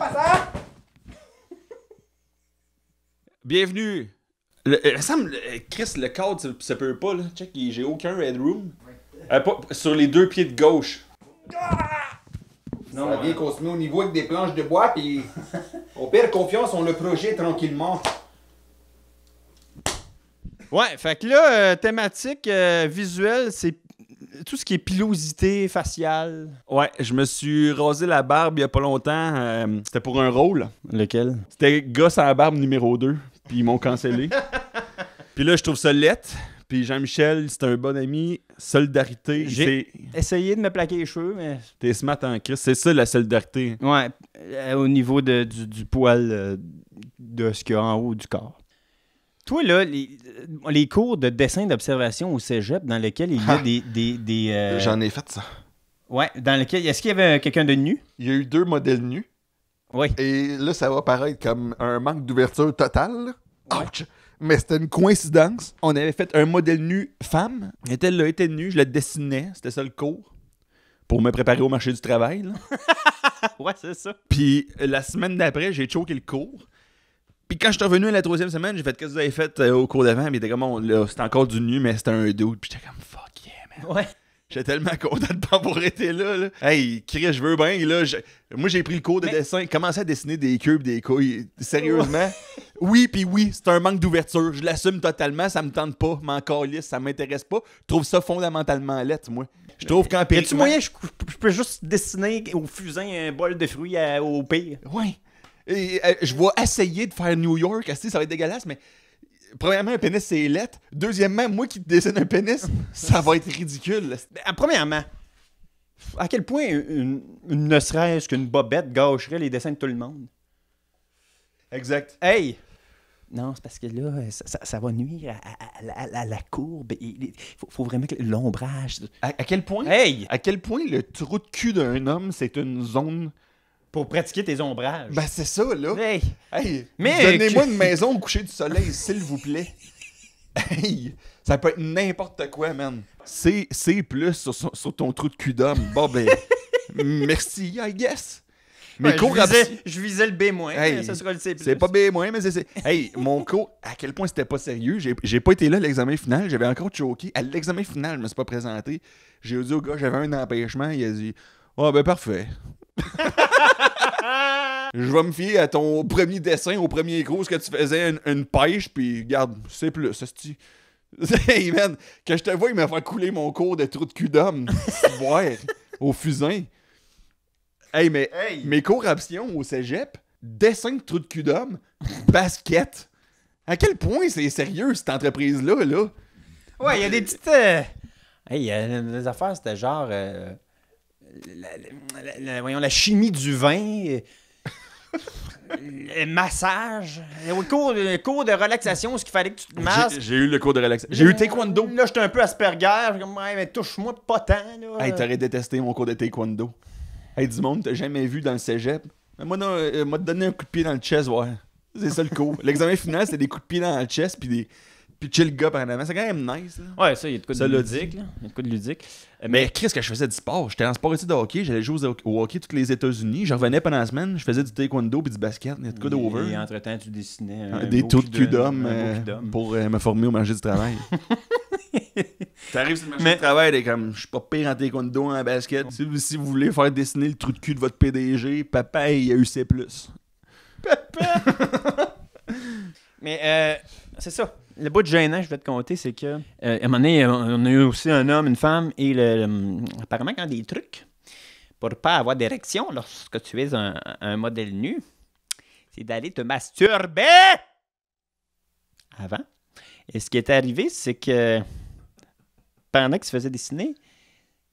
Hein? Bienvenue. Le, euh, euh, Chris, le cadre, ça, peut pas, là. Check, j'ai aucun headroom. room. Euh, sur les deux pieds de gauche. Non, on a qu'on se met au niveau avec des planches de bois, puis on perd confiance, on le projet tranquillement. Ouais, fait que là, thématique visuelle, c'est tout ce qui est pilosité faciale. Ouais, je me suis rasé la barbe il y a pas longtemps. Euh, c'était pour un rôle. Lequel? C'était gosse à la barbe numéro 2. Puis ils m'ont cancellé. puis là, je trouve ça lettre. Puis Jean-Michel, c'est un bon ami. Solidarité. J'ai essayé de me plaquer les cheveux, mais. T'es smart en crise. C'est ça, la solidarité. Ouais. Euh, au niveau du, poil euh, de ce qu'il y a en haut du corps. Toi, là, euh, les, cours de dessin d'observation au cégep dans lesquels il y a ah. des. des, euh, J'en ai fait ça. Ouais, dans lequel. Est-ce qu'il y avait quelqu'un de nu Il y a eu deux modèles nus. Oui. Et là, ça va paraître comme un manque d'ouverture totale. Ouch! Mais c'était une coïncidence. On avait fait un modèle nu femme. Elle était là, nue, je la dessinais. C'était ça le cours. Pour me préparer au marché du travail. ouais, c'est ça. Puis euh, la semaine d'après, j'ai choqué le cours. Puis quand je suis revenu la troisième semaine, j'ai fait Qu'est-ce que vous avez fait euh, au cours d'avant il était comme C'était encore du nu, mais c'était un doute. » Puis j'étais comme Fuck yeah, man. Ouais. J'étais tellement content de pas avoir été là, là. Hey, Chris, je veux bien. Là, Moi, j'ai pris le cours de dessin, Commencer à dessiner des cubes, des couilles. Sérieusement. oui, puis oui, c'est un manque d'ouverture. Je l'assume totalement. Ça me tente pas. m'encore lisse, ça m'intéresse pas. Je trouve ça fondamentalement lettre, moi. Je trouve qu'en pire. tu moyen, je, je, peux juste dessiner au fusain un bol de fruits au pire? Ouais. Euh, je vais essayer de faire New York, ça va être dégueulasse, mais premièrement, un pénis, c'est lettre. Deuxièmement, moi qui dessine un pénis, ça va être ridicule. Ben, ah, premièrement, à quel point une, ne serait-ce qu'une bobette gâcherait les dessins de tout le monde? Exact. Hey! Non, c'est parce que là, euh, ça, va nuire à, la courbe. Il faut, faut vraiment que l'ombrage. À, quel point? Hey! À quel point le trou de cul d'un homme, c'est une zone pour pratiquer tes ombrages. Ben, c'est ça, là. Hey. Hey, donnez-moi une maison au coucher du soleil, s'il vous plaît. Hey, ça peut être n'importe quoi, man. C'est plus sur, sur, ton trou de cul d'homme. Bon, ben, merci, I guess. Mais cours je visais, je visais le B-, hey, sera le C'est pas B-, mais c'est Hey, mon cours, à quel point c'était pas sérieux. J'ai pas été là à l'examen final, j'avais encore choqué. À l'examen final, je me suis pas présenté. J'ai dit au gars, j'avais un empêchement, il a dit « oh, ben parfait. je vais me fier à ton premier dessin, au premier gros, ce que tu faisais, une, pêche, puis regarde, c'est plus, ça Hey man, que je te vois, il m'a fait couler mon cours de trou de cul d'homme. ouais, au fusain. Hey, mais mes cours options au cégep, dessin de trou de cul d'homme, basket. À quel point c'est sérieux cette entreprise-là, là? Ouais, il y a des petites. Euh, hey, il y a des affaires, c'était genre. Euh, la, voyons, la chimie du vin. le massage, le cours, de relaxation, ce qu'il fallait que tu te masses. J'ai, eu le cours de relaxation. J'ai eu taekwondo. Là, j'étais un peu Asperger. J'ai comme, mais touche-moi pas tant. Là. Hey, t'aurais détesté mon cours de taekwondo. Hey, du monde, t'as jamais vu dans le cégep. moi, non, euh, m'a donné un coup de pied dans le chest, ouais. C'est ça le cours. L'examen final, c'était des coups de pied dans le chest, puis des puis le gars par la C'est quand même nice. Ouais, ça, il y a de quoi de ludique. Il y a de quoi de ludique. Euh, Mais, qu'est-ce que je faisais du sport J'étais en sport études de hockey. J'allais jouer au hockey tous les États-Unis. Je revenais pendant la semaine. Je faisais du taekwondo puis du basket. Il y a de quoi d'over. Et entre-temps, tu dessinais. Un des taux de cul d'homme euh, pour euh, me former au marché du travail. T'arrives sur le marché du travail, t'es comme, je suis pas pire en taekwondo, en basket. Si vous, voulez faire dessiner le trou de cul de votre PDG, papa, il y a eu C. Papa! Mais euh, c'est ça. Le bout de gênant, je vais te compter, c'est que euh, un moment donné, euh, on a eu aussi un homme, une femme, et le, apparemment, quand des trucs pour ne pas avoir d'érection lorsque tu es un, un modèle nu, c'est d'aller te masturber avant. Et ce qui est arrivé, c'est que pendant qu'il se faisait dessiner,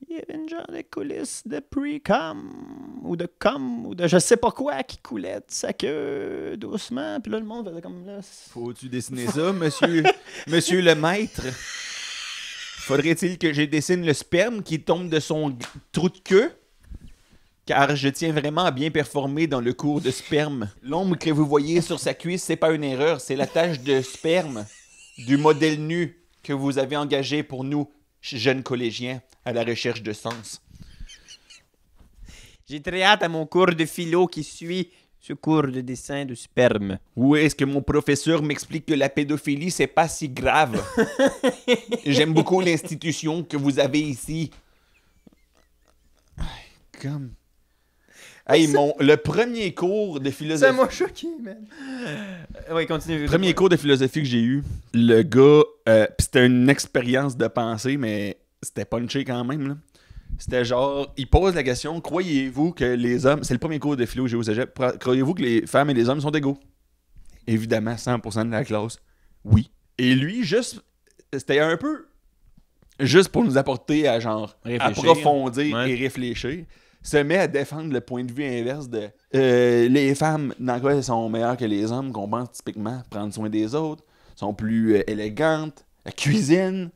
il y avait une genre de coulisse de pre-com ou de com ou de je sais pas quoi qui coulait de sa queue doucement. Puis là, le monde faisait comme là. Faut-tu dessiner ça, monsieur, monsieur le maître? Faudrait-il que je dessine le sperme qui tombe de son trou de queue? Car je tiens vraiment à bien performer dans le cours de sperme. L'ombre que vous voyez sur sa cuisse, c'est pas une erreur, c'est la tache de sperme du modèle nu que vous avez engagé pour nous jeune collégien à la recherche de sens. J'ai très hâte à mon cours de philo qui suit ce cours de dessin de sperme. Où est-ce que mon professeur m'explique que la pédophilie, c'est pas si grave? J'aime beaucoup l'institution que vous avez ici. Comme Hey, mon, le premier cours de philosophie. Ça m'a choqué, man. Premier cours de philosophie que j'ai eu, le gars, euh, c'était une expérience de pensée, mais c'était punché quand même. C'était genre, il pose la question croyez-vous que les hommes. C'est le premier cours de philo que j'ai au cégep. Croyez-vous que les femmes et les hommes sont égaux Évidemment, 100% de la classe, oui. Et lui, juste, c'était un peu juste pour nous apporter à genre approfondir et réfléchir se met à défendre le point de vue inverse de euh, les femmes, dans quoi elles sont meilleures que les hommes, qu'on pense typiquement prendre soin des autres, sont plus euh, élégantes, la cuisine.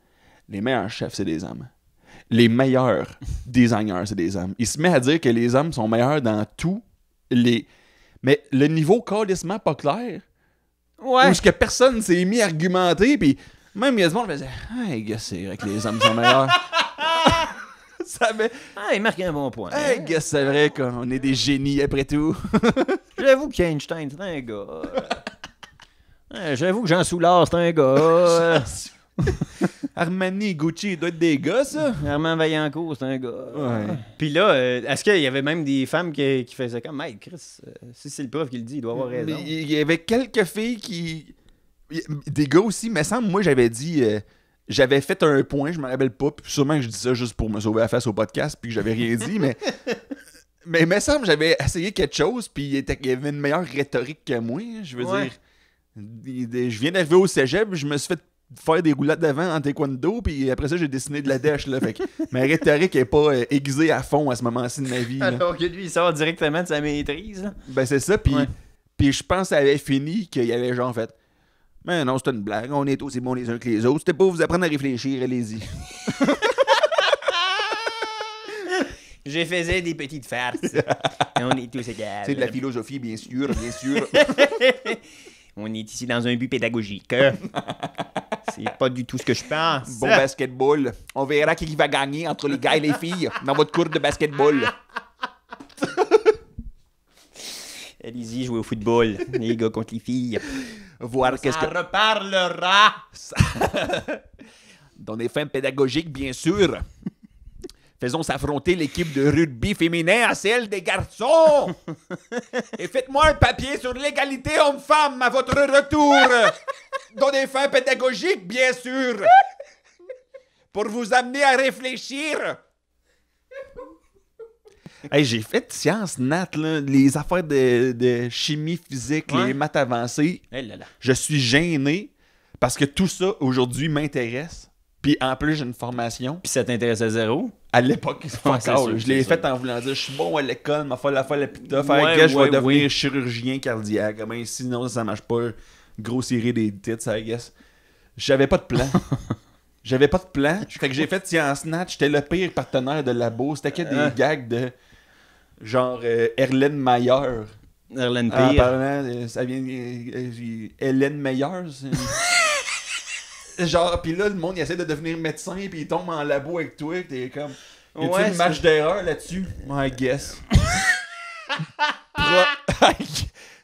Les meilleurs chefs, c'est des hommes. Les meilleurs designers, c'est des hommes. Il se met à dire que les hommes sont meilleurs dans tous Les... Mais le niveau calissement pas clair, ouais. où ce que personne s'est mis à argumenter, puis même il y a du monde qui Hey, gars, c'est vrai que les hommes sont meilleurs. Ah, il marque un bon point. Hey, hein? c'est vrai qu'on est des génies après tout. J'avoue qu'Einstein, c'est un gars. J'avoue que Jean Soulard, c'est un gars. Armani et Gucci, doit être des gars, ça. Armand Vaillancourt, c'est un gars. Puis là, euh, est-ce qu'il y avait même des femmes qui, faisaient comme, mais Chris, euh, si c'est le prof qui le dit, il doit avoir raison. il y avait quelques filles qui. Des gars aussi, mais semble, moi, j'avais dit. Euh, j'avais fait un point, je me rappelle pas, puis sûrement que je dis ça juste pour me sauver la face au podcast, puis que j'avais rien dit, mais. mais il me semble j'avais essayé quelque chose, puis il, était, avait une meilleure rhétorique que moi. Hein, je veux dire, je viens d'arriver au cégep, je me suis fait faire des roulades d'avant en taekwondo, puis après ça, j'ai dessiné de la dèche. Là, fait ma rhétorique n'est pas euh, aiguisée à fond à ce moment-ci de ma vie. Alors que lui, il sort directement de sa maîtrise. Ben, c'est ça, puis. je pense que ça avait fini qu'il y avait genre fait mais non, c'est une blague. On est aussi bons les uns que les autres. C'était pour vous apprendre à réfléchir, allez-y. Je faisais des petites farces. on est tous égales. C'est de la philosophie, bien sûr, bien sûr. on est ici dans un but pédagogique. Hein. C'est pas du tout ce que je pense. Bon basketball. On verra qui va gagner entre les gars et les filles dans votre cours de basketball. Allez-y, jouez au football. Les gars contre les filles voir qu'est-ce que. Ça reparlera! Dans des fins pédagogiques, bien sûr. Faisons s'affronter l'équipe de rugby féminin à celle des garçons. Et faites-moi un papier sur l'égalité homme-femme à votre retour. Dans des fins pédagogiques, bien sûr. Pour vous amener à réfléchir j'ai fait science nat, les affaires de, chimie physique, les maths avancées. Je suis gêné parce que tout ça aujourd'hui m'intéresse. Puis en plus, j'ai une formation. Puis ça t'intéresse à zéro? À l'époque, sont je l'ai fait en voulant dire je suis bon à l'école, ma foi, la fois la pita, faire je vais devenir chirurgien cardiaque. Ben, sinon, ça marche pas. Grossirer des titres, I guess. J'avais pas de plan. J'avais pas de plan. Fait que j'ai fait Science Nat, j'étais le pire partenaire de labo. C'était que des euh. gags de genre euh, Mayer. Erlène ah, Pire. Euh, ça vient. Hélène euh, euh, Meyer. genre, pis là, le monde, il essaie de devenir médecin, puis il tombe en labo avec toi, et t'es comme. Y a une match d'erreur là-dessus? I guess.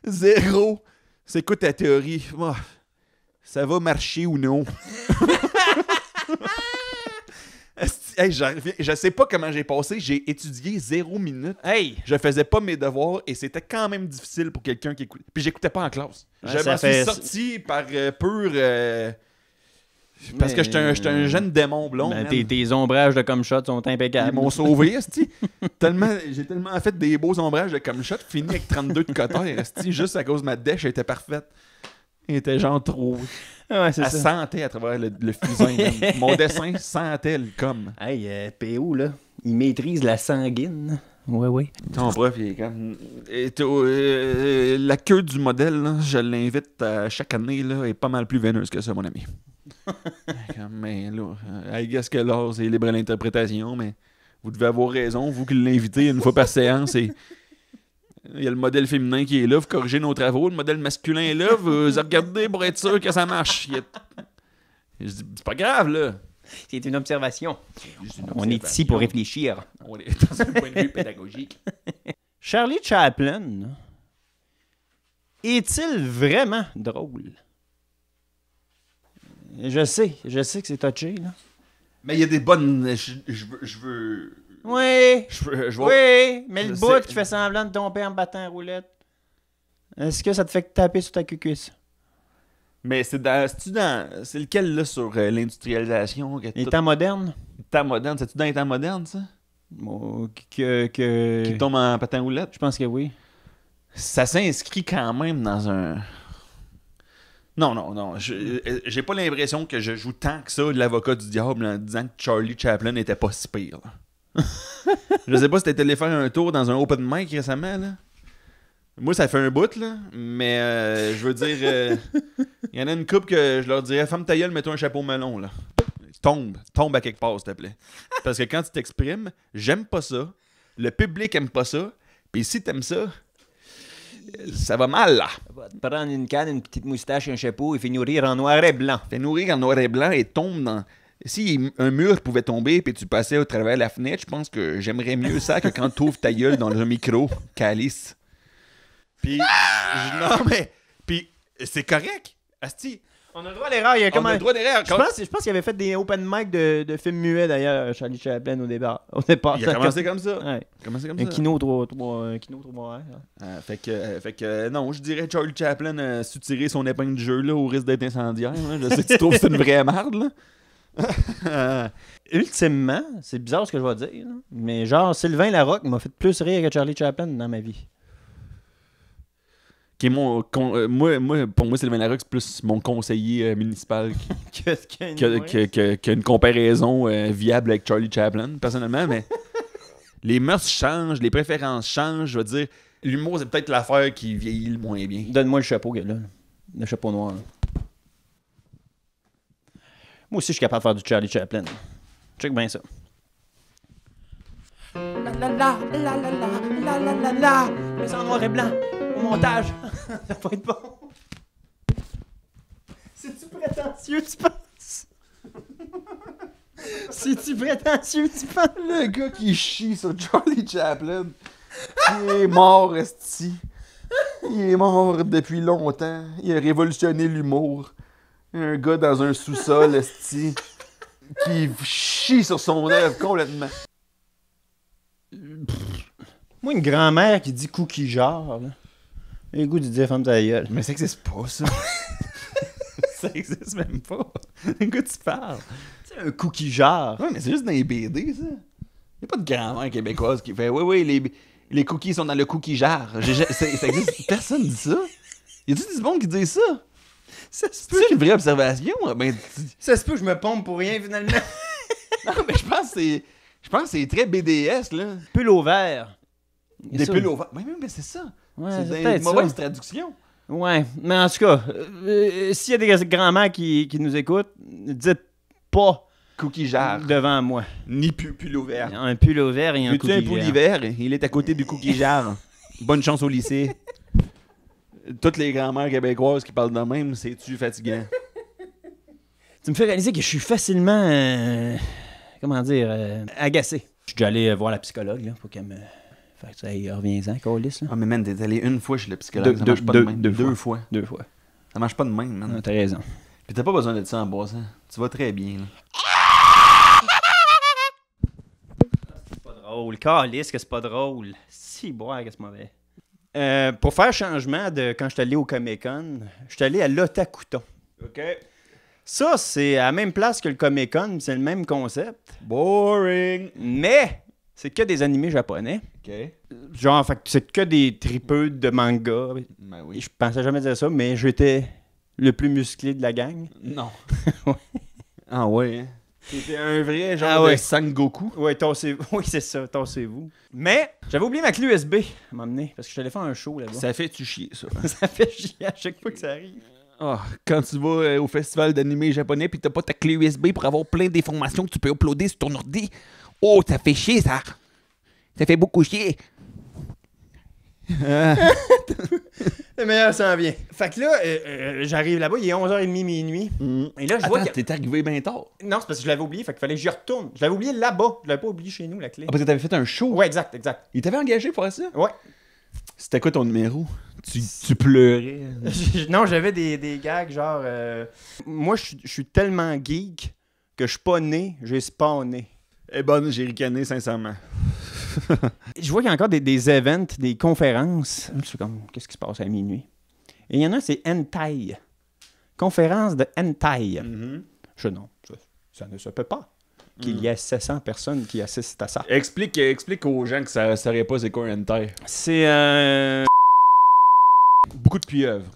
Zéro. C'est quoi ta théorie? Ça va marcher ou non? Hey, je sais pas comment j'ai passé. J'ai étudié zéro minute. Hey! Je faisais pas mes devoirs et c'était quand même difficile pour quelqu'un qui écoutait. Puis j'écoutais pas en classe. je suis sorti par euh, pur. Euh, parce que j'étais un, jeune démon blond. tes, ombrages de comme shot sont impeccables. Ils m'ont sauvé, tellement, j'ai tellement fait des beaux ombrages de comme shot, fini avec 32 de et juste à cause de ma dèche elle était parfaite. Elle était genre trop. Ouais, santé à travers le, fusain. Mon dessin sentait elle comme... Hey, euh, PO, là, il maîtrise la sanguine. Oui, oui. Ton prof, il est euh, euh, la queue du modèle, je l'invite à chaque année, là, est pas mal plus veineuse que ça, mon ami. mais là, I que l'or, c'est libre à l'interprétation, mais vous devez avoir raison, vous qui l'invitez une fois par séance, et il y a le modèle féminin qui est là, vous corrigez nos travaux. Le modèle masculin est là, vous regardez pour être sûr que ça marche. c'est pas grave, là. C'est une, observation. On est ici pour réfléchir. On est dans un point de vue pédagogique. Charlie Chaplin est-il vraiment drôle? Je sais, je sais que c'est touché, là. Mais il y a des bonnes. je veux oui. Oui, mais le bout qui fait semblant de tomber en patin roulette. Est-ce que ça te fait taper sur ta cuisse? Mais c'est dans, cest dans, c'est lequel là sur euh, l'industrialisation? les temps modernes? temps modernes, c'est-tu dans les temps modernes ça? que, Qui tombe en patin roulette? Je pense que oui. Ça s'inscrit quand même dans un... Non, non, non. Euh, j'ai pas l'impression que je joue tant que ça de l'avocat du diable en disant que Charlie Chaplin n'était pas si pire. Là. je sais pas si t'es allé faire un tour dans un open mic récemment, là. Moi, ça fait un bout, là. Mais euh, je veux dire, il euh, y en a une coupe que je leur dirais Femme ta gueule, mets-toi un chapeau melon, là. Tombe, tombe à quelque part, s'il te plaît. Parce que quand tu t'exprimes, j'aime pas ça. Le public aime pas ça. Puis si t'aimes ça, ça va mal, là. Prendre une canne, une petite moustache, et un chapeau et fait nourrir en noir et blanc. Fait nourrir en noir et blanc et tombe dans si un mur pouvait tomber puis tu passais au travers de la fenêtre, je pense que j'aimerais mieux ça que quand tu ouvres ta gueule dans le micro, calice. Puis, non, mais, puis c'est correct. Asti, on a le droit à l'erreur. On a le droit à l'erreur. Je pense, je pense qu'il avait fait des open mic de, de films muets d'ailleurs, euh, Charlie Chaplin au départ. Au départ il a commencé comme, ça. Ouais. comme un Kino 3 Un kino 3 hein. ah, fait que euh, fait que euh, non, je dirais Charlie Chaplin a soutiré son épingle de jeu là au risque d'être incendiaire, Je sais que tu trouves que c'est une vraie merde là. Ultimement, c'est bizarre ce que je vais dire, mais genre, Sylvain Larocque m'a fait plus rire que Charlie Chaplin dans ma vie. Qui mon, euh, moi, pour moi, Sylvain Larocque, c'est plus mon conseiller euh, municipal qu'une comparaison euh, viable avec Charlie Chaplin, personnellement, mais les mœurs changent, les préférences changent, je veux dire. L'humour, c'est peut-être l'affaire qui vieillit le moins bien. Donne-moi le chapeau, gars, là. Le chapeau noir. Moi aussi, je suis capable de faire du Charlie Chaplin. Check bien ça. La la la, la la la, la la la, mais en noir et blanc, au montage. ça va être bon. C'est-tu prétentieux, tu penses? C'est-tu prétentieux, tu penses? Le gars qui chie sur Charlie Chaplin, il est mort, esti. Il est mort depuis longtemps. Il a révolutionné l'humour. Un gars dans un sous-sol, esti, qui chie sur son œuvre complètement. Moi, une grand-mère qui dit cookie genre, là. Le goût du dire femme ta gueule. Mais ça existe pas, ça. ça existe même pas. De goût tu parles? C'est un cookie genre. Ouais, mais c'est juste dans les BD, ça. Il n'y a pas de grand-mère québécoise qui fait Oui, oui, les, cookies sont dans le cookie jar. ça existe. Personne dit ça. Y a-tu des monde qui dit ça? Ah, ben, ça se peut. C'est une vraie observation. Ben, ça se peut je me pompe pour rien finalement. non, mais je pense que c'est. Je pense c'est très BDS, là. Pull vert. Des pulls au vert. Oui, mais c'est ça. c'est une mauvaise traduction. Ouais, mais en tout cas, euh, euh, s'il y a des grands-mères qui, qui, nous écoutent, dites pas cookie jar devant moi. Ni pull au vert. Un pull au vert et un cookie jar. Putain un pull vert il est à côté du cookie jar. Bonne chance au lycée toutes les grands-mères québécoises qui parlent de même, c'est-tu fatigant? tu me fais réaliser que je suis facilement, euh, comment dire, euh, agacé. Je suis déjà allé euh, voir la psychologue, là, pour qu'elle me... Fait que ça, ailles, reviens-en, Colis, là. Ah, mais man, t'es allé une fois chez le psychologue, deux, ça marche pas de même. Deux fois. deux, fois. Deux fois. Ça marche pas de même, man. Ah, t'as raison. Puis t'as pas besoin de ça en ça. Tu vas très bien, là. Ah, c'est pas drôle. Calice que c'est pas drôle. Si, boire que c'est mauvais. Euh, pour faire changement de quand je suis allé au Comic Con, je suis allé à l'Otakuton. OK. Ça, c'est à la même place que le Comic Con, c'est le même concept. Boring. Mais c'est que des animés japonais. OK. Genre, fait, c'est que des tripeux de manga. Ben oui. Je pensais jamais dire ça, mais j'étais le plus musclé de la gang. Non. Ah ouais, hein? C'était un vrai genre ah ouais. de Sangoku. Ouais, oui, c'est ça, tassez vous Mais j'avais oublié ma clé USB à m'emmener parce que je faire un show là-bas. Ça fait tu chier ça. ça fait chier à chaque fois que ça arrive. Oh, quand tu vas euh, au festival d'animé japonais puis t'as pas ta clé USB pour avoir plein d'informations que tu peux uploader sur ton ordi. Oh, ça fait chier ça. Ça fait beaucoup chier. Ah. le meilleur s'en vient. Fait que là, euh, euh, j'arrive là-bas, il est 11h30 minuit. Mm. Et là, je vois. Attends, arrivé bien tard. Non, c'est parce que je l'avais oublié, fait qu'il fallait que je retourne. Je l'avais oublié là-bas. Je l'avais pas oublié chez nous, la clé. Ah, parce que t'avais fait un show. Ouais, exact, exact. Il t'avait engagé pour ça? Ouais. C'était quoi ton numéro? Tu, tu pleurais? non, j'avais des, des, gags genre. Euh, moi, je, suis tellement geek que je suis pas né, j'ai spawné. Eh ben, j'ai ricané sincèrement. je vois qu'il y a encore des, des events, des conférences. Je suis comme, qu'est-ce qui se passe à minuit? Et il y en a, c'est Entaille. Conférence de Entaille. Je mhm. Je non, ça, ne se peut pas qu'il y ait 700 mhm. personnes qui assistent à ça. Explique, explique aux gens que ça ne serait pas c'est quoi un C'est... Euh... Beaucoup de pieuvres.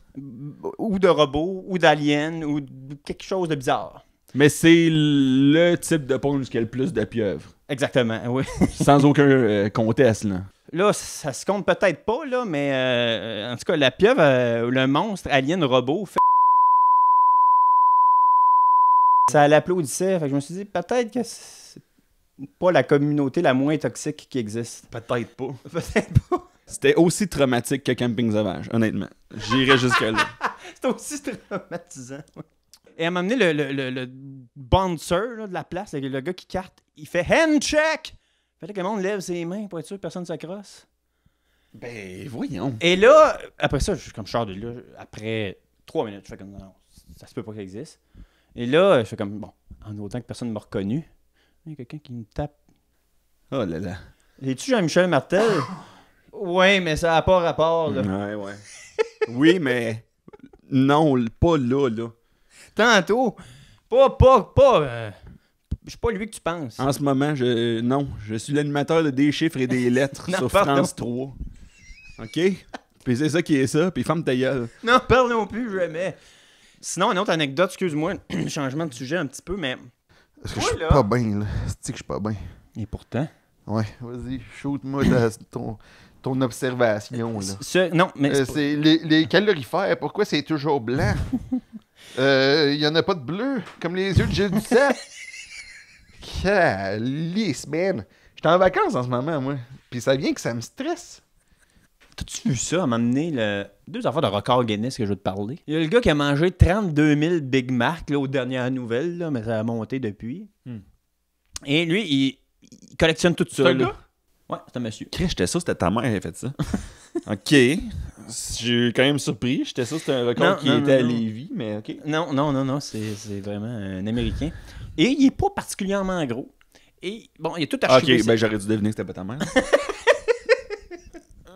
Ou de robots, ou d'aliens, ou quelque chose de bizarre. Mais c'est le type de ponge qui a le plus de pieuvres. Exactement, oui. Sans aucun euh, conteste, là. Là, ça se compte peut-être pas, là, mais euh, en tout cas, la pieuvre, euh, le monstre alien robot fait. Ça l'applaudissait. Fait que je me suis dit, peut-être que c'est pas la communauté la moins toxique qui existe. Peut-être pas. Peut-être pas. C'était aussi traumatique que Camping Sauvage, honnêtement. J'irais jusque-là. C'était aussi traumatisant. Et elle m'a amené le, le, le, bouncer de la place, le gars qui carte il fait hand check. Fallait que le monde lève ses mains pour être sûr que personne ne s'accroche. Ben, voyons. Et là, après ça, je suis comme je de là, après trois minutes, je fais comme non, ça se peut pas qu'il existe. Et là, je fais comme bon, en autant que personne ne m'a reconnu, il y a quelqu'un qui me tape. Oh là là. Es-tu Jean-Michel Martel? Ah! oui, mais ça n'a pas rapport, Ouais, ouais. oui, mais non, pas là, là. Tantôt, pas, pas, pas, euh, je suis pas lui que tu penses. En ce moment, je non, je suis l'animateur de des chiffres et des lettres sur France 3. OK? Puis c'est ça qui est ça, puis femme ta gueule. Non, parlons plus jamais. Sinon, une autre anecdote, excuse-moi, changement de sujet un petit peu, mais. Est-ce que je suis pas bien, là. cest que je suis pas bien? Et pourtant. Ouais, vas-y, shoot-moi ton, ton observation, là. non, mais. Euh, c'est les, les calorifères, pourquoi c'est toujours blanc? Il n'y euh, y en a pas de bleu, comme les yeux de Gilles Calice, man. J'étais en vacances en ce moment, moi. Puis ça vient que ça me stresse. T'as-tu vu ça à m'amener le... deux affaires de record Guinness que je veux te parler? Il y a le gars qui a mangé 32 000 Big Mac là, aux dernières nouvelles, là, mais ça a monté depuis. Hmm. Et lui, il, collectionne tout ça. C'est un gars? Ouais, c'est un monsieur. J'étais ça c'était ta mère qui a fait ça. OK. J'ai quand même surpris. J'étais sûr que c'était un record qui était à Lévis, mais OK. Non, non, non, non. C'est vraiment un Américain. Et il n'est pas particulièrement gros. Et bon, il est tout archivé. OK, ben j'aurais dû deviner que c'était pas ta mère.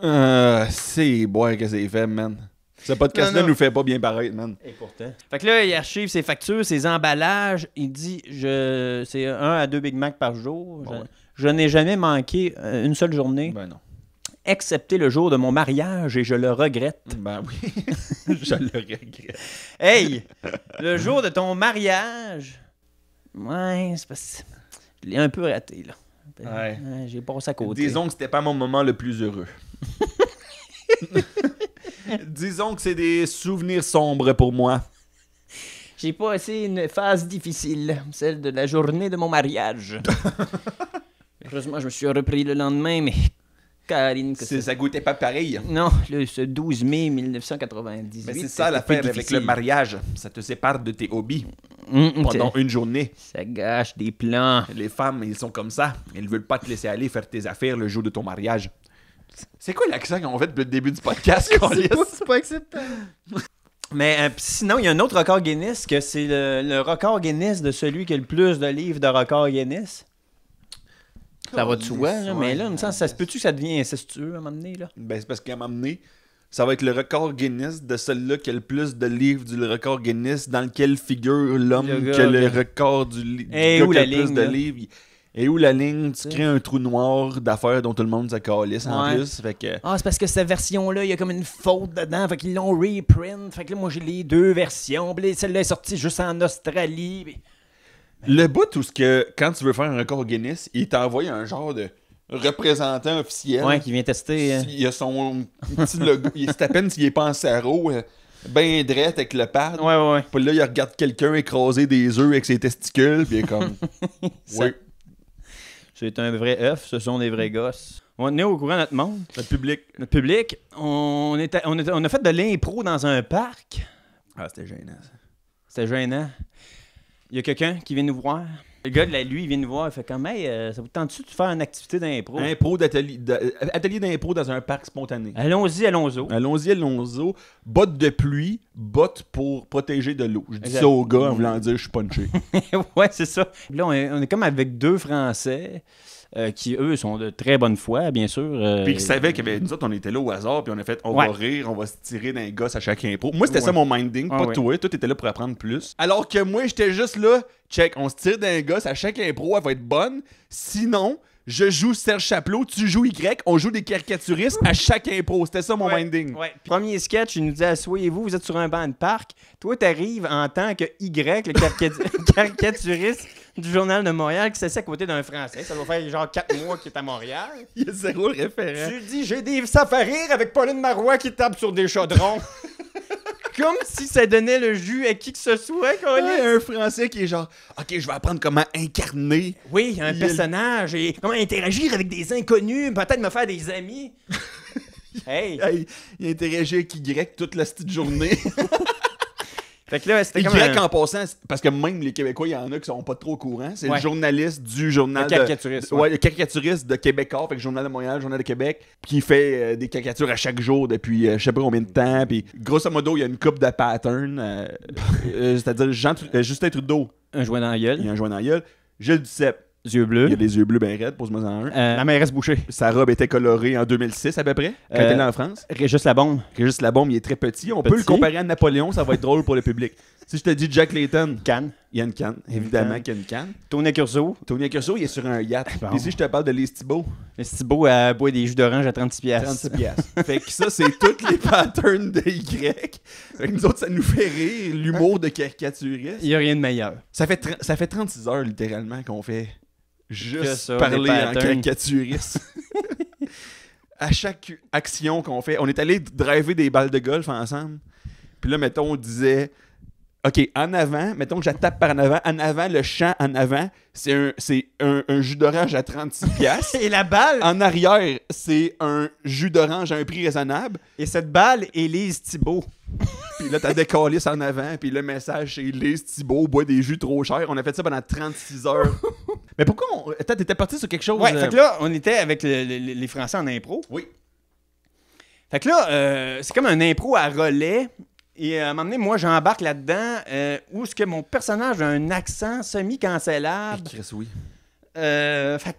Euh, c'est boire que c'est fait, man. Ce podcast-là nous fait pas bien paraître, man. Et pourtant. Fait que là, il archive ses factures, ses emballages. Il dit je c'est un à deux Big Mac par jour. je, je n'ai jamais manqué euh, une seule journée. Ben non excepté le jour de mon mariage, et je le regrette. Ben oui, je le regrette. Hey, le jour de ton mariage, ouais, c'est parce que je l'ai un peu raté, là. Ben, ouais. J'ai passé à côté. Disons que c'était pas mon moment le plus heureux. Disons que c'est des souvenirs sombres pour moi. J'ai passé une phase difficile, celle de la journée de mon mariage. Heureusement, je me suis repris le lendemain, mais ça. goûtait pas pareil. Non, le, ce 12 mai 1998. Mais c'est ça l'affaire avec le mariage. Ça te sépare de tes hobbies mm, mm, pendant une journée. Ça gâche des plans. Les femmes, ils sont comme ça. Ils veulent pas te laisser aller faire tes affaires le jour de ton mariage. C'est quoi l'accent qu'on fait depuis le début du podcast? c'est pas, acceptable. Mais euh, sinon, il y a un autre record Guinness que c'est le, le, record Guinness de celui qui a le plus de livres de record Guinness. Ça va de soi, là, mais là, ça se peut-tu que ça devient incestueux à un moment donné? Là? Ben, c'est parce qu'à un moment donné, ça va être le record Guinness de celui-là qui a le plus de livres du record Guinness dans lequel figure l'homme qui a le record du, livre eh, où qui a le plus de livres. Et où la ligne, tu crées un trou noir d'affaires dont tout le monde se calisse en plus. Fait que... Ah, c'est parce que cette version-là, il y a comme une faute dedans. Fait qu'ils l'ont reprint. Fait que là, moi, j'ai les deux versions. Celle-là est sortie juste en Australie. Le bout où ce que quand tu veux faire un record Guinness, il t'envoie un genre de représentant officiel. Ouais, qui vient tester. Euh. Il il a son petit logo. C'est à peine s'il est pas en sarreau, euh, ben drette avec le pad. Ouais, ouais, ouais. Puis là, il regarde quelqu'un écraser des œufs avec ses testicules, puis il est comme. oui. C'est un vrai œuf, ce sont des vrais gosses. On est au courant de notre monde. Notre public. Notre public. On, on, on a fait de l'impro dans un parc. Ah, c'était gênant, ça. C'était gênant. Il y a quelqu'un qui vient nous voir. Le gars de la lui, il vient nous voir. Il fait comme, hey, euh, ça vous tente-tu de faire une activité d'impro? Impro d'atelier d'atelier euh, d'impro dans un parc spontané. Allons-y, allons-y. Allons-y, allons-y. Bottes de pluie, bottes pour protéger de l'eau. Je dis ça au gars en voulant dire je suis punché. ouais, c'est ça. Là, on est comme avec deux Français. Euh, qui, eux, sont de très bonne foi, bien sûr. Euh, puis qui savaient que ben, nous autres, on était là au hasard, puis on a fait on va rire, on va se tirer d'un gosse à chaque impro. Moi, c'était ça mon minding, pas ah ouais. toi. Toi, t'étais là pour apprendre plus. Alors que moi, j'étais juste là, check, on se tire d'un gosse à chaque impro, elle va être bonne. Sinon, je joue Serge Chaplot, tu joues Y, on joue des caricaturistes à chaque impro. C'était ça mon minding. Premier sketch, il nous dit Asseyez-vous, vous êtes sur un banc de parc. Toi, t'arrives en tant que Y, le caricaturiste du Journal de Montréal qui s'assied à côté d'un Français. Ça doit faire genre quatre mois qu'il est à Montréal. Il y a zéro référent. Tu dis, j'ai des safaris avec Pauline Marois qui tape sur des chaudrons. Comme si ça donnait le jus à qui que ce soit, il un Français qui est genre, OK, je vais apprendre comment incarner. Oui, un personnage et comment interagir avec des inconnus, peut-être me faire des amis. hey! Hey, il interagit avec Y toute la petite journée. Fait que là, passant, parce que même les Québécois, il y en a qui sont pas trop courants. C'est le journaliste du journal. Le caricaturiste. De... Ouais. le caricaturiste de Québécois, ah, fait que Journal de Montréal, Journal de Québec, qui fait euh, des caricatures à chaque jour depuis je euh, je sais pas combien de temps. Puis grosso modo, il y a une coupe de pattern. Euh, c'est-à-dire juste Justin Trudeau. Un joint dans la gueule. Il y a un joint dans la gueule. Gilles Duceppe Yeux bleus. Il a des yeux bleus bien raides, pose-moi en un. Euh, la mairesse Boucher. Sa robe était colorée en 2006 à peu près, quand euh, elle est en France. Régis Labombe. Régis Labombe, il est très petit. On peut le comparer à Napoléon, ça va être drôle pour le public. Si je te dis Jack Layton. Cannes. Il y évidemment qu'il y a une Tony Accurso. Tony Curzo, il est sur un yacht. Ici, si je te parle de Les Thibault. Les Thibault a euh, boit des jus d'orange à 36 piastres. 36 fait que ça, c'est tous les patterns de Y. Fait que nous autres, ça nous fait rire, l'humour de caricaturiste. Il n'y a rien de meilleur. Ça fait, ça fait 36 heures, littéralement, qu'on fait juste parler en caricaturiste. à chaque action qu'on fait, on est allé driver des balles de golf ensemble. Puis là, mettons, on disait OK, en avant, mettons que je tape par en avant, en avant, le champ en avant, c'est un, un, jus d'orange à 36 Et la balle? En arrière, c'est un jus d'orange à un prix raisonnable. Et cette balle, Élise Thibault là, t'as décollé en avant, puis le message c'est Lise Thibault, bois des jus trop chers. On a fait ça pendant 36 heures. Mais pourquoi on. t'étais parti sur quelque chose. Ouais, fait euh, que là, on était avec les Français en impro. Oui. Fait que là, euh, c'est comme un impro à relais. Et euh, à un moment donné, moi, j'embarque là-dedans où où ce que mon personnage a un accent semi-cancellable. Chris, oui. Euh, fait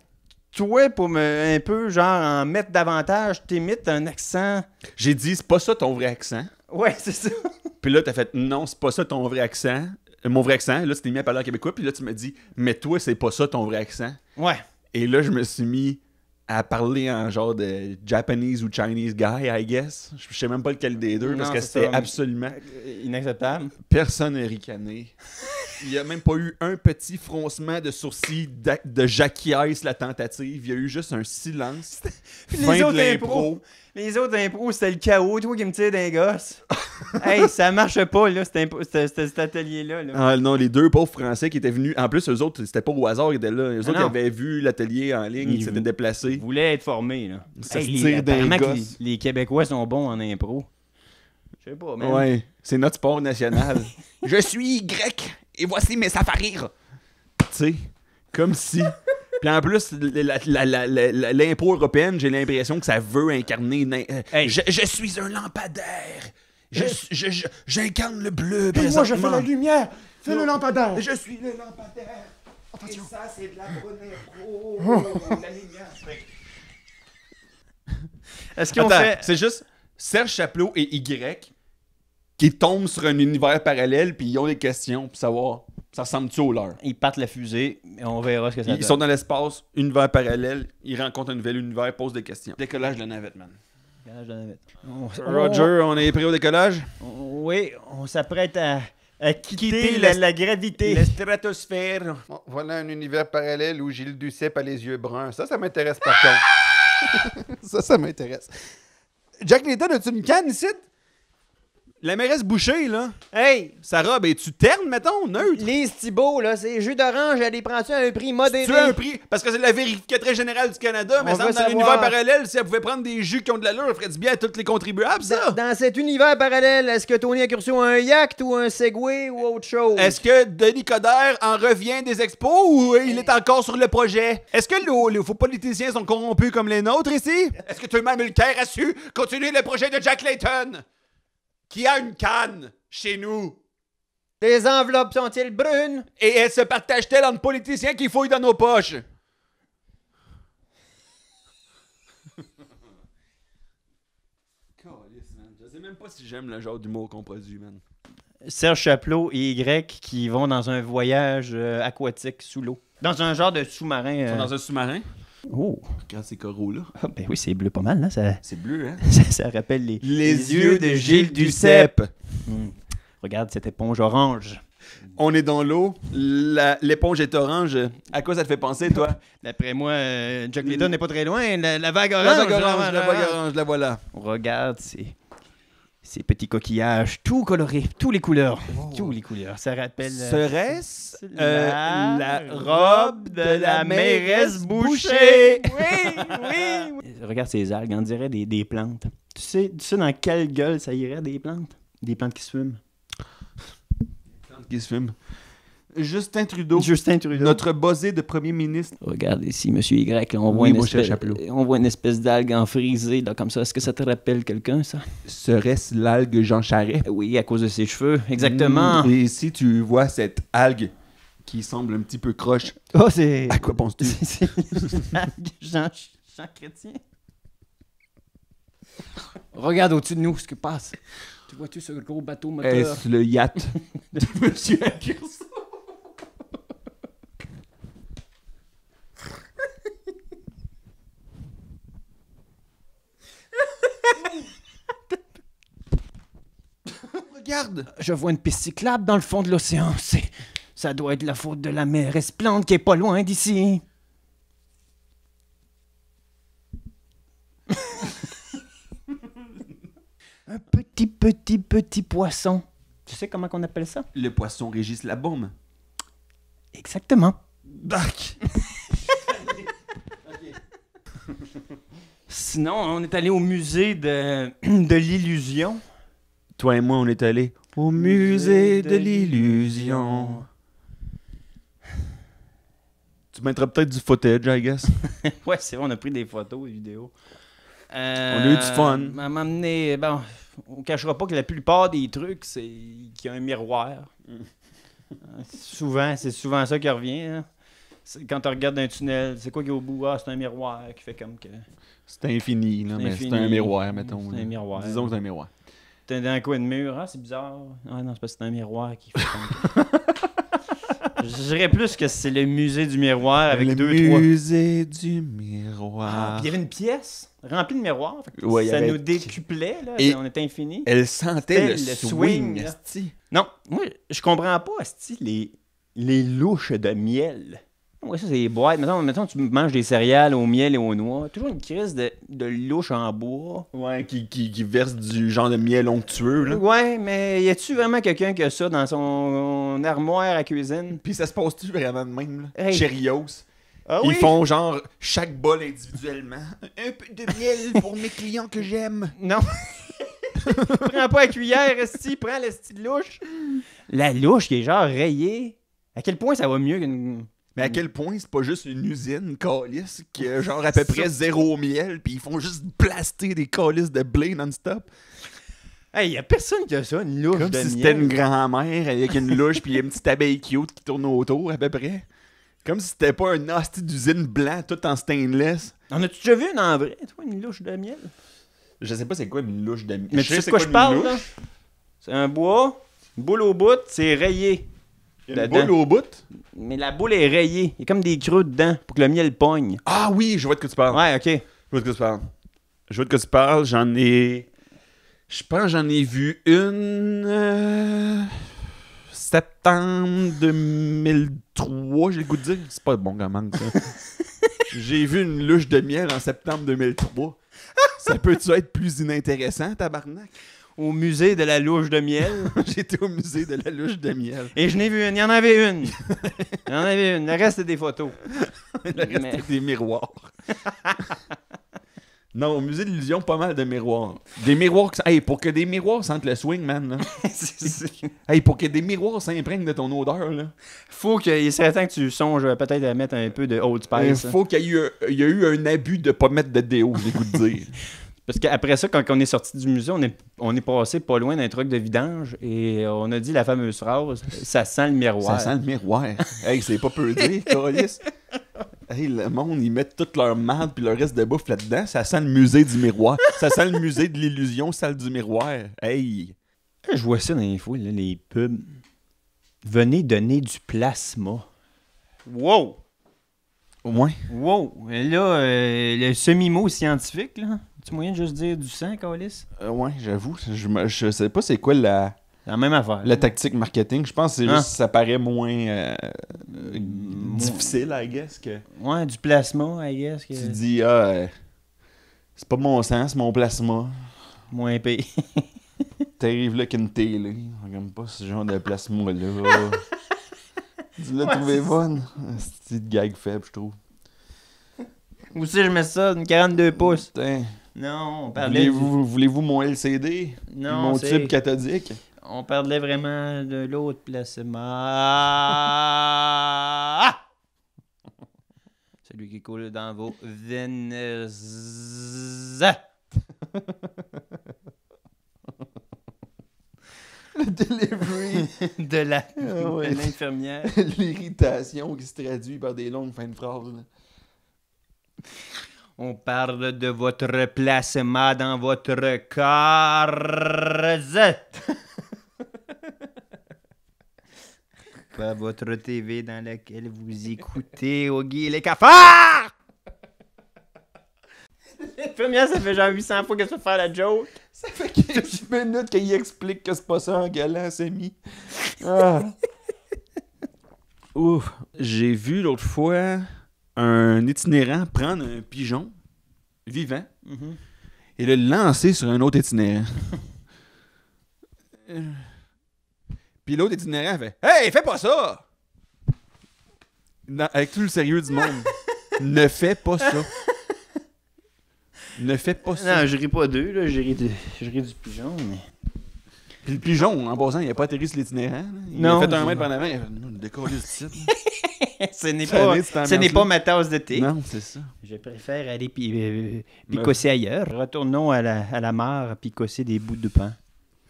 toi, pour me, un peu, genre, en mettre davantage, t'imites un accent. J'ai dit, c'est pas ça ton vrai accent. Ouais, c'est ça. Puis là, t'as fait non, c'est pas ça ton vrai accent. Mon vrai accent. Là, tu t'es mis à parler québécois. Puis là, tu me dis, mais toi, c'est pas ça ton vrai accent. Ouais. Et là, je me suis mis à parler en genre de Japanese ou Chinese guy, I guess. Je sais même pas lequel des deux parce que c'était absolument euh, inacceptable. Personne n'est ricané. il n'y a même pas eu un petit froncement de sourcil de, de Jackie Ice, la tentative. Il y a eu juste un silence. Puis les, autres impro, les autres impros, c'était le chaos. Toi qui me tires d'un gosse. hey, ça marche pas, là, cet, atelier-là. Ah non, les deux pauvres Français qui étaient venus. En plus, eux autres, c'était pas au hasard, ils étaient là. Eux ah autres, avaient vu l'atelier en ligne, et ils s'étaient déplacés. Ils voulaient être formés, là. Ça se tire d'un gosse. Les, les Québécois sont bons en impro. Je sais pas, mais. Ouais, c'est notre sport national. je suis grec et voici mes rire. Tu sais, comme si. Puis en plus, l'impôt européen, j'ai l'impression que ça veut incarner. Euh, je, suis un lampadaire. J'incarne le bleu. Et moi, je fais la lumière. Fais le lampadaire. Je suis le lampadaire. Attention. Et ça, c'est de la bonne oh, la lumière. Est-ce qu'on fait. C'est juste Serge Chaplot et Y qui tombent sur un univers parallèle, puis ils ont des questions pour savoir ça ressemble-tu au leur. Ils partent la fusée, et on verra ce que ça donne. Ils sont dans l'espace, univers parallèle, ils rencontrent un nouvel univers, posent des questions. Décollage de la navette, man. Décollage de la navette. Roger, on est prêt au décollage? oui, on s'apprête à, quitter, la, gravité. La stratosphère. voilà un univers parallèle où Gilles Duceppe a les yeux bruns. Ça, ça m'intéresse par contre. ça, ça m'intéresse. Jack Layton, as-tu une canne ici? La mairesse Boucher, là. Hey! Sa robe, est tu terne, mettons, neutre? Les Thibault, là, c'est jus d'orange, elle les prend-tu à un prix modéré? Tu as un prix? Parce que c'est la vérificatrice générale du Canada, mais ça, dans l'univers parallèle, si elle pouvait prendre des jus qui ont de l'allure, elle ferait du bien à tous les contribuables, ça! Dans, cet univers parallèle, est-ce que Tony incursion a un yacht ou un Segway ou autre chose? Est-ce que Denis Coderre en revient des expos ou euh, il est encore sur le projet? Est-ce que les faux politiciens sont corrompus comme les nôtres ici? Est-ce que tu même le a su continuer le projet de Jack Layton? qui a une canne chez nous. Tes enveloppes sont-elles brunes? Et elles se partagent-elles entre politiciens qui fouillent dans nos poches? Je sais même pas si j'aime le genre d'humour qu'on produit, man. Serge Chaplot et Y qui vont dans un voyage euh, aquatique sous l'eau. Dans un genre de sous-marin. Euh, dans un sous-marin? Oh. Regarde ces coraux-là. Ah, ben oui, c'est bleu pas mal, là. Hein, ça... C'est bleu, hein? ça, rappelle les... yeux de Gilles Duceppe. Hmm. Regarde cette éponge orange. On est dans l'eau, l'éponge est orange. À quoi ça te fait penser, toi? D'après moi, euh, Jack n'est pas très loin. La, vague orange. La la vague orange, la voilà. Regarde, c'est ces petits coquillages, tout coloré, tous les couleurs, oh. tous les couleurs. Ça rappelle. Euh, Serait-ce la... Euh, robe de la, mairesse Boucher? oui, oui, Regarde ces algues, on dirait des, plantes. Tu sais, tu sais dans quelle gueule ça irait des plantes? Des plantes qui se fument. Des plantes qui se fument. Justin Trudeau. Justin Trudeau. Notre bosé de premier ministre. Regarde ici, monsieur Y, on, voit une espèce, on voit une espèce d'algue en frisée, comme ça. Est-ce que ça te rappelle quelqu'un, ça? Serait-ce l'algue Jean Charest? Eh oui, à cause de ses cheveux, exactement. Mm, et si tu vois cette algue qui semble un petit peu croche, oh, c'est... à quoi penses-tu? C'est l'algue Jean, Jean Chrétien. Regarde au-dessus de nous ce qui passe. Tu vois-tu ce gros bateau moteur? Est-ce le yacht de monsieur Regarde! Je vois une piste cyclable dans le fond de l'océan. C'est... Ça doit être la faute de la mer Esplande qui est pas loin d'ici. Un petit, petit, petit poisson. Tu sais comment qu'on appelle ça? Le poisson régisse la bombe. Exactement. Dark! Sinon, on est allé au musée de, l'illusion. Toi et moi, on est allé au musée, de, l'illusion. Tu mettrais peut-être du footage, I guess. ouais, c'est vrai, on a pris des photos et vidéos. on a eu du euh, fun. M'a amené, bon, on cachera pas que la plupart des trucs, c'est qu'il y a un miroir. souvent, c'est souvent ça qui revient. Hein. Quand tu regardes un tunnel, c'est quoi qui est au bout? Ah, c'est un miroir qui fait comme que. C'est infini, là, mais c'est un miroir, mettons. C'est un miroir. Disons que c'est un miroir. T'es dans un coin de mur, ah, c'est bizarre. Ah non, c'est parce que c'est un miroir qui fait. Je dirais plus que c'est le musée du miroir avec deux, trois. Le musée du miroir. Ah, il y avait une pièce remplie de miroirs. ça nous décuplait, là. on était infini. Elle sentait le, swing. non, moi, je comprends pas, asti, les, les louches de miel. Ah, oui, ça, c'est les boîtes. Mettons, tu manges des céréales au miel et aux noix. Toujours une crise de, de louche en bois. Ouais, qui, qui, verse du genre de miel onctueux, là. Ouais, mais y a-tu vraiment quelqu'un qui a ça dans son armoire à cuisine? Puis ça se passe-tu vraiment de même, là? Hey. Ah Ils font genre chaque bol individuellement. Un peu de miel pour mes clients que j'aime. Non. prends pas la cuillère, si, prends la de louche. La louche qui est genre rayée. À quel point ça va mieux qu'une mais à mm. quel point c'est pas juste une usine calice qui a genre à peu près zéro miel, puis ils font juste blaster des calices de blé non-stop. Hey, y a personne qui a ça, une louche de Comme si c'était une grand-mère avec une louche puis une petite abeille cute qui tourne autour à peu près. Comme si c'était pas un hostie d'usine blanc tout en stainless. En as-tu déjà vu une en vrai, toi, une louche de miel? Je sais pas c'est quoi une louche de miel. Mais tu sais de quoi, je parle, là? C'est un bois, boule au bout, c'est rayé. La boule au bout? Mais la boule est rayée. Il y a comme des creux dedans pour que le miel pogne. Ah oui, je vois de quoi tu parles. Ouais, ok. Je vois de quoi tu parles. Je vois de quoi tu parles. J'en ai. Je pense j'en ai vu une. Euh, septembre 2003, j'ai le goût de dire. C'est pas bon gamin j'ai vu une luche de miel en septembre 2003. ça peut-tu être plus inintéressant, tabarnak? au musée de la louche de miel. J'étais au musée de la louche de miel. Et je n'ai vu une. Il y en avait une. Il y en avait une. Le reste, c'est des photos. Le reste, des miroirs. non, au musée de l'illusion, pas mal de miroirs. Des miroirs. Hey, pour que des miroirs sentent le swing, man. hey, pour que des miroirs s'imprègnent de ton odeur. Là. Faut que... serait temps que tu songes euh, peut-être à mettre un peu de Old Spice. Euh, il hein. faut qu'il y ait eu, eu, un abus de pas mettre de déo, j'ai goût de dire. Parce qu'après ça, quand on est sorti du musée, on est, on est passé pas loin d'un truc de vidange et euh, on a dit la fameuse phrase Ça sent le miroir. Ça sent le miroir. hey, c'est pas peu dire, Hey, le monde, ils mettent toute leur merde puis leur reste de bouffe là-dedans. Ça sent le musée du miroir. ça sent le musée de l'illusion, salle du miroir. Hey! Je vois ça dans les les pubs. Venez donner du plasma. Wow! Au moins. Wow! Et là, euh, le semi-mot scientifique, là. Tu moyen de juste dire du sang, Calis euh, Ouais, j'avoue. Je, je sais pas c'est quoi la. La même affaire. La tactique marketing, je pense que ah. juste ça paraît euh, moins difficile, I guess. Que... Ouais, du plasma, I guess. Que... Tu dis, ah, euh, c'est pas mon sang, c'est mon plasma. Moins payé. T'arrives là qu'une télé. n'aime pas ce genre de plasma-là. tu l'as trouvé bonne. C'est une gag faible, je trouve. Ou si je mets ça, une 42 pouces. Putain. Non, on parlait. Voulez-vous mon LCD Non. Mon tube cathodique On parlait vraiment de l'autre placement. Ah! Celui qui coule dans vos veines. le delivery de La... Ah L'irritation qui se traduit par des longues fins de phrases. On parle de votre placement dans votre corps. Pas votre TV dans laquelle vous écoutez Oggy oh, les cafards! La première, ça fait genre 800 fois que fait faire la joke. Ça fait quelques minutes qu'il explique que c'est pas ça en galant, Sammy. Ah. Ouf. J'ai vu l'autre fois un itinérant prendre un pigeon vivant et le lancer sur un autre itinérant. Puis l'autre itinérant fait Hey, fais pas ça! avec tout le sérieux du monde. ne fais pas ça. ne fais pas ça. Non, je ris pas d'eux, là. Je du pigeon, mais. Puis le pigeon, en passant, il a pas atterri sur l'itinérant. Il non, a fait un mètre par main, il a fait le site. ce n'est pas, ce n'est pas ma tasse de thé. Non, c'est ça. Je préfère aller puis euh, euh, picosser ailleurs. Retournons à la, à la mare, picosser des bouts de pain.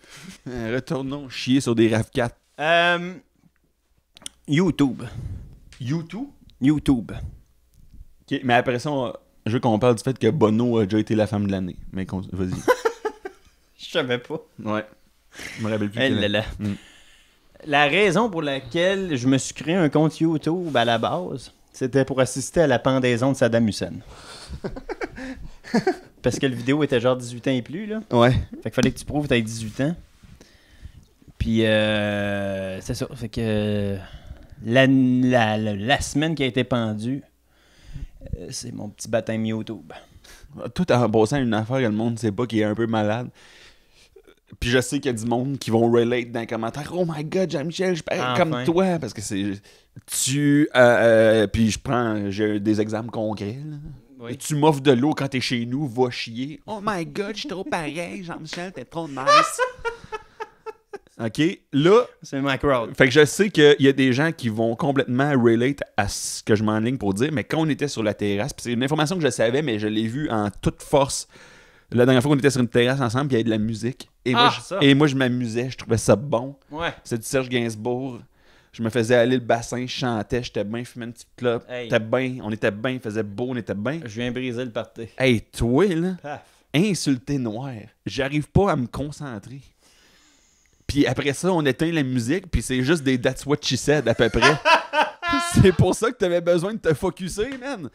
Retournons chier sur des RAV4. Euh, YouTube. YouTube? YouTube. mais après ça, je veux qu'on parle du fait que Bono a déjà été la femme de l'année. Mais vas-y. Je savais pas. Ouais. Je me rappelle plus. Elle, eh là, là. Mm la raison pour laquelle je me suis créé un compte YouTube à la base, c'était pour assister à la pendaison de Saddam Hussein. Parce que le vidéo était genre 18 ans et plus, là. Ouais. Fait qu'il fallait que tu prouves que t'avais 18 ans. Puis, euh, c'est ça. Fait que la, semaine qui a été pendue, euh, c'est mon petit baptême YouTube. Tout en bossant une affaire que le monde sait pas qui est un peu malade. Puis je sais qu'il y a du monde qui vont relate dans les commentaires. Oh my god, Jean-Michel, je suis pareil comme toi. Parce que c'est. Tu. Euh, euh, puis je prends. des examens concrets. Et Tu m'offres de l'eau quand t'es chez nous, va chier. Oh my god, je suis trop pareil, Jean-Michel, t'es trop de masse OK? Là. C'est ma crowd. Fait que je sais qu'il y a des gens qui vont complètement relate à ce que je ligne pour dire, mais quand on était sur la terrasse, c'est une information que je savais, mais je l'ai vue en toute force la dernière fois qu'on était sur une terrasse ensemble, il y avait de la musique. Ah, et, moi, je, m'amusais, je trouvais ça bon. Ouais. C'est du Serge Gainsbourg. Je me faisais aller le bassin, je chantais, j'étais bien, fumais une petite clope. J'étais on était bien, il faisait beau, on était bien. Je viens briser le party. Hey, toi, là, insulté noir, j'arrive pas à me concentrer. Puis après ça, on éteint la musique, puis c'est juste des That's What She Said à peu près. c'est pour ça que t'avais besoin de te focuser, man.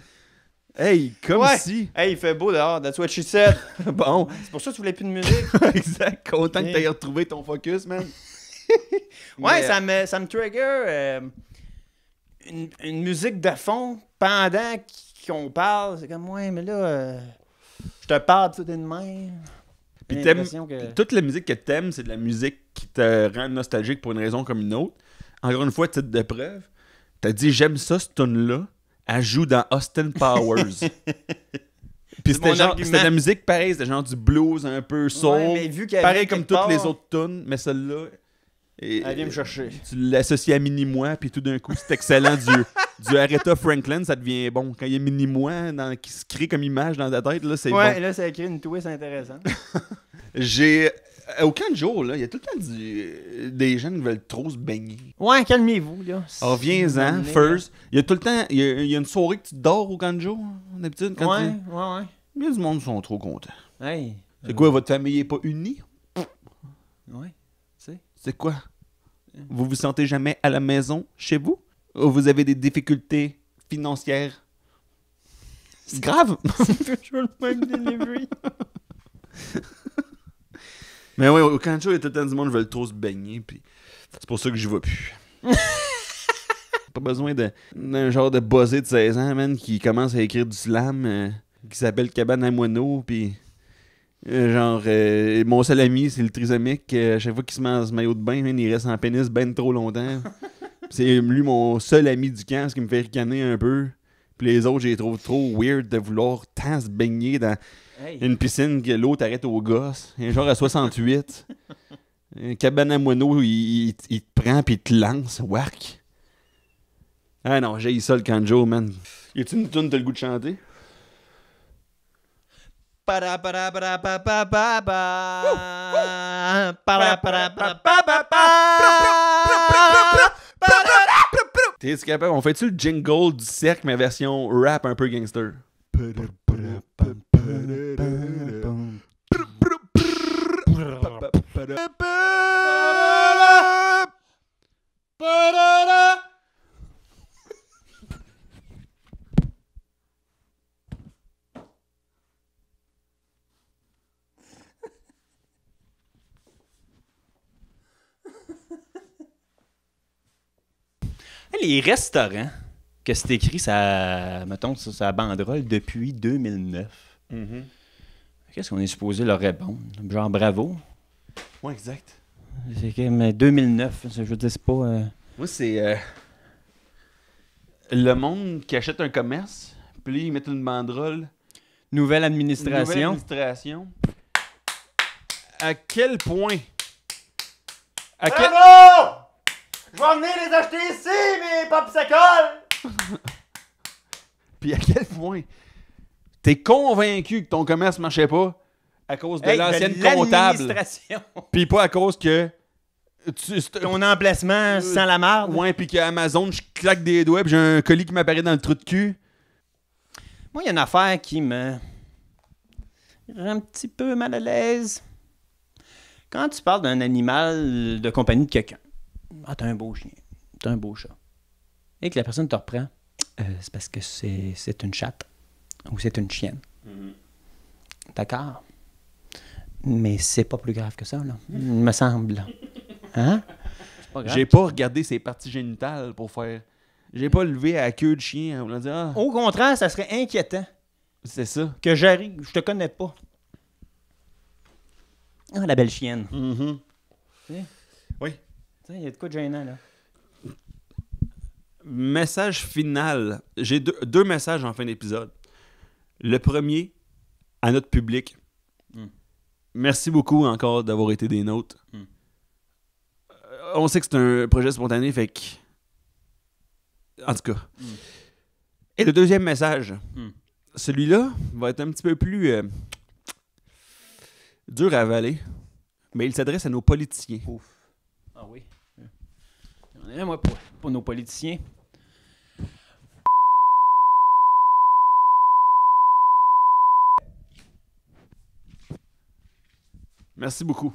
Hey, comme si. Hey, il fait beau dehors, that's what she said. bon. C'est pour ça que tu voulais plus de musique. exact. Content que tu aies retrouvé ton focus, man. ouais, ça, euh, me, ça me trigger euh, une, musique de fond pendant qu'on parle. C'est comme, ouais, mais là, euh, je te parle tout d'une main. Puis t'aimes. toute la musique que t'aimes, c'est de la musique qui te rend nostalgique pour une raison comme une autre. Encore une fois, titre de preuve, t'as dit j'aime ça, ce tune là elle joue dans Austin Powers. Puis c'était genre, c'était de la musique pareille, c'était genre du blues un peu soul. pareil comme toutes les autres tunes, mais celle-là. Elle vient me chercher. Tu l'associes à Mini-moi, puis tout d'un coup, c'est excellent du, du Aretha Franklin, ça devient bon. Quand il y a Mini-moi qui se crée comme image dans ta tête, là, c'est bon. Ouais, là, ça crée une twist intéressante. J'ai euh, au canjo, là, il y a tout le temps des gens qui veulent trop se baigner. Ouais, calmez-vous, là. Ah, reviens-en, first. Il y a tout le temps, il y, a, une soirée que tu dors au Kanjo, d'habitude, quand ouais, Ouais, ouais, Mais du monde sont trop contents. Hey. C'est quoi, votre famille n'est pas unie? Ouais, c'est. quoi? Vous vous sentez jamais à la maison, chez vous? Ou vous avez des difficultés financières? C'est grave! C'est toujours le même delivery. Mais ouais, au Cancho, il y a tout le temps du monde qui veulent trop se baigner, puis c'est pour ça que je vais plus. pas besoin d'un genre de buzzé de 16 ans, man, qui commence à écrire du slam, euh, qui s'appelle Cabane à Moineaux, puis euh, genre, euh, mon seul ami, c'est le trisomique, à chaque fois qu'il se met en ce maillot de bain, man, il reste en pénis ben trop longtemps. c'est lui mon seul ami du camp, ce qui me fait ricaner un peu. Puis les autres, j'ai les trop weird de vouloir tant se baigner dans une piscine que l'eau t'arrête aux gosses. Un genre à 68. Un cabane à il, te prend puis il te lance. Wack. Ah non, j'ai ça le canjo, man. Y a-tu une tune t'as le goût de chanter? T'es capable, on fait-tu le jingle du cercle, mais version rap un peu gangster? Les restaurants que c'est écrit, ça, mettons, ça, banderole depuis 2009. Mhm. Qu'est-ce qu'on est supposé leur répondre? Genre bravo. Moi, exact. C'est comme 2009, euh, je veux dire, c'est pas. Euh, Moi, c'est. Euh, le monde qui achète un commerce, puis ils mettent une banderole. Nouvelle administration. Nouvelle administration. À quel point. À Bravo! Je vais venir les acheter ici, mes popsicles! puis à quel point T'es convaincu que ton commerce ne marchait pas à cause de l'ancienne comptable. Puis pas à cause que. ton emplacement euh, sans la marde. Ouais, puis Amazon, je claque des doigts, puis j'ai un colis qui m'apparaît dans le trou de cul. Moi, il y a une affaire qui me rend un petit peu mal à l'aise. Quand tu parles d'un animal de compagnie de quelqu'un, ah, t'as un beau chien, t'as un beau chat, et que la personne te reprend, euh, c'est parce que c'est une chatte ou c'est une chienne. Mm-hmm. D'accord? Mais c'est pas plus grave que ça, là. me semble. Hein? J'ai pas regardé ses parties génitales pour faire. J'ai pas levé à queue de chien. Ah. Au contraire, ça serait inquiétant. C'est ça. Que j'arrive, je te connais pas. Ah, la belle chienne. Mm-hmm. Oui. Tu sais, il y a de quoi de gênant, là. Message final. J'ai deux, messages en fin d'épisode. Le premier, à notre public. Hmm. Merci beaucoup encore d'avoir été des nôtres. Hmm. Euh, on sait que c'est un projet spontané, fait que. En tout cas. Hmm. Et le deuxième message, celui-là va être un petit peu plus euh, dur à avaler, mais il s'adresse à nos politiciens. Ah oui. On euh, moi, pour nos politiciens. Merci beaucoup.